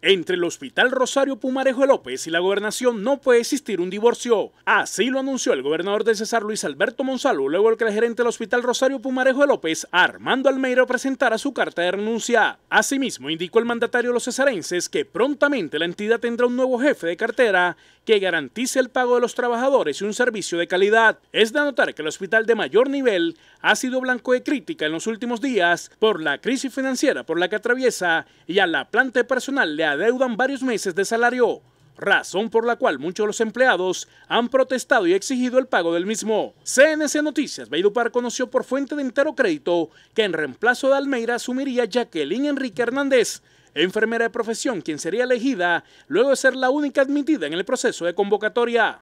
Entre el Hospital Rosario Pumarejo López y la gobernación no puede existir un divorcio. Así lo anunció el gobernador de César Luis Alberto Monsalvo, luego el que el gerente del Hospital Rosario Pumarejo López, Armando Almeida, presentara su carta de renuncia. Asimismo, indicó el mandatario de los cesarenses que prontamente la entidad tendrá un nuevo jefe de cartera que garantice el pago de los trabajadores y un servicio de calidad. Es de notar que el hospital de mayor nivel ha sido blanco de crítica en los últimos días por la crisis financiera por la que atraviesa y a la planta personal le adeudan varios meses de salario razón por la cual muchos de los empleados han protestado y exigido el pago del mismo. CNC Noticias, Valledupar conoció por fuente de entero crédito que en reemplazo de Almeida asumiría Jacqueline Enrique Hernández, enfermera de profesión, quien sería elegida luego de ser la única admitida en el proceso de convocatoria.